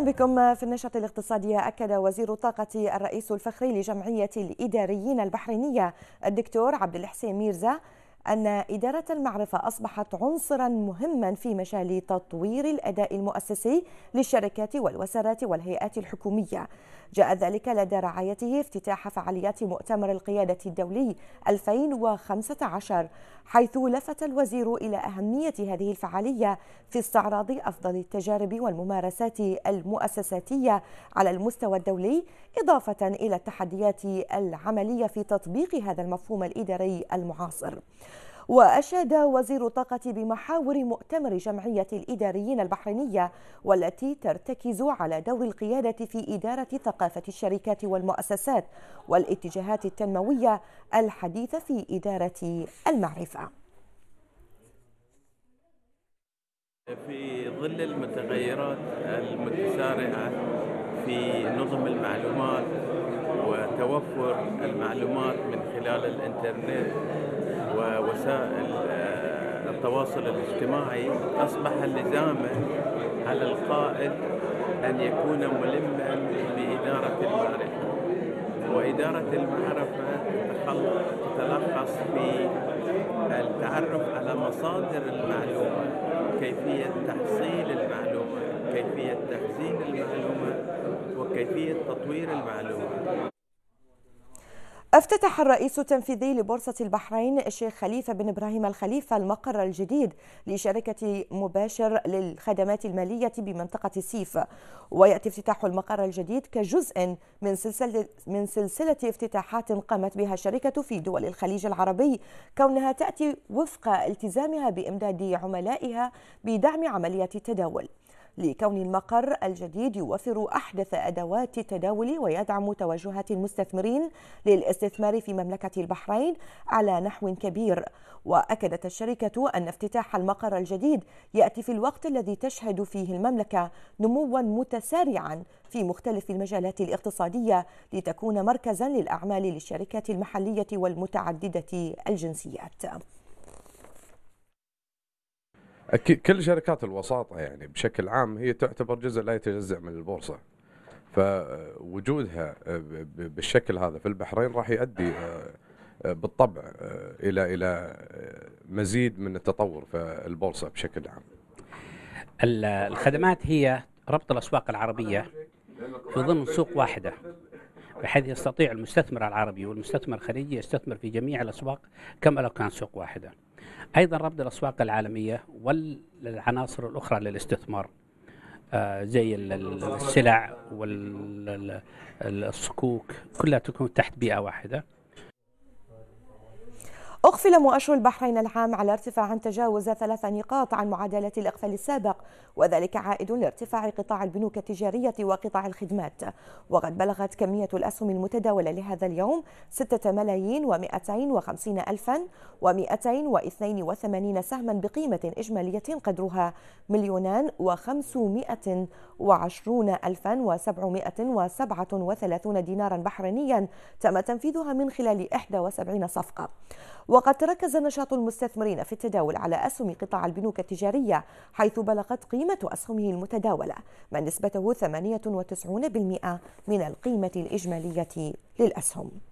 اهلا بكم في النشاة الاقتصاديه اكد وزير الطاقه الرئيس الفخري لجمعيه الاداريين البحرينيه الدكتور عبد الحسين ميرزا أن إدارة المعرفة أصبحت عنصرا مهما في مجال تطوير الأداء المؤسسي للشركات والوزارات والهيئات الحكومية جاء ذلك لدى رعايته افتتاح فعاليات مؤتمر القيادة الدولي 2015 حيث لفت الوزير إلى أهمية هذه الفعالية في استعراض أفضل التجارب والممارسات المؤسساتية على المستوى الدولي إضافة إلى التحديات العملية في تطبيق هذا المفهوم الإداري المعاصر وأشاد وزير الطاقة بمحاور مؤتمر جمعية الإداريين البحرينية والتي ترتكز على دور القيادة في إدارة ثقافة الشركات والمؤسسات والاتجاهات التنموية الحديثة في إدارة المعرفة في ظل المتغيرات المتسارعة في نظم المعلومات وتوفر المعلومات من خلال الانترنت ووسائل آه، التواصل الاجتماعي أصبح لزاما على القائد أن يكون ملما بإدارة المعرفة وإدارة المعرفة تتلخص في التعرف على مصادر المعلومة كيفية تحصيل المعلومة كيفية تخزين المعلومة وكيفية تطوير المعلومة افتتح الرئيس التنفيذي لبورصة البحرين الشيخ خليفة بن إبراهيم الخليفة المقر الجديد لشركة مباشر للخدمات المالية بمنطقة سيف ويأتي افتتاح المقر الجديد كجزء من سلسلة, من سلسلة افتتاحات قامت بها الشركة في دول الخليج العربي كونها تأتي وفق التزامها بإمداد عملائها بدعم عملية التداول لكون المقر الجديد يوفر أحدث أدوات التداول ويدعم توجهات المستثمرين للاستثمار في مملكة البحرين على نحو كبير وأكدت الشركة أن افتتاح المقر الجديد يأتي في الوقت الذي تشهد فيه المملكة نموا متسارعا في مختلف المجالات الاقتصادية لتكون مركزا للأعمال للشركات المحلية والمتعددة الجنسيات اكيد كل شركات الوساطه يعني بشكل عام هي تعتبر جزء لا يتجزا من البورصه فوجودها بالشكل هذا في البحرين راح يؤدي آه، بالطبع آه، الى الى آه، مزيد من التطور في البورصه بشكل عام. الخدمات هي ربط الاسواق العربيه في ضمن سوق واحده بحيث يستطيع المستثمر العربي والمستثمر الخليجي يستثمر في جميع الاسواق كما لو كان سوق واحده. ايضا ربط الاسواق العالميه والعناصر الاخرى للاستثمار آه، زي السلع والصكوك كلها تكون تحت بيئه واحده أقفل مؤشر البحرين العام على ارتفاع تجاوز ثلاث نقاط عن معادلة الإقفال السابق وذلك عائد لارتفاع قطاع البنوك التجارية وقطاع الخدمات وقد بلغت كمية الأسهم المتداولة لهذا اليوم 6 ملايين و250 ألفا و282 سهما بقيمة إجمالية قدرها مليونان و وعشرون ألفا وسبعمائة وسبعة وثلاثون دينارا بحرينيا تم تنفيذها من خلال 71 صفقة وقد تركز نشاط المستثمرين في التداول على أسهم قطاع البنوك التجارية حيث بلغت قيمة أسهمه المتداولة ما نسبته 98% من القيمة الإجمالية للأسهم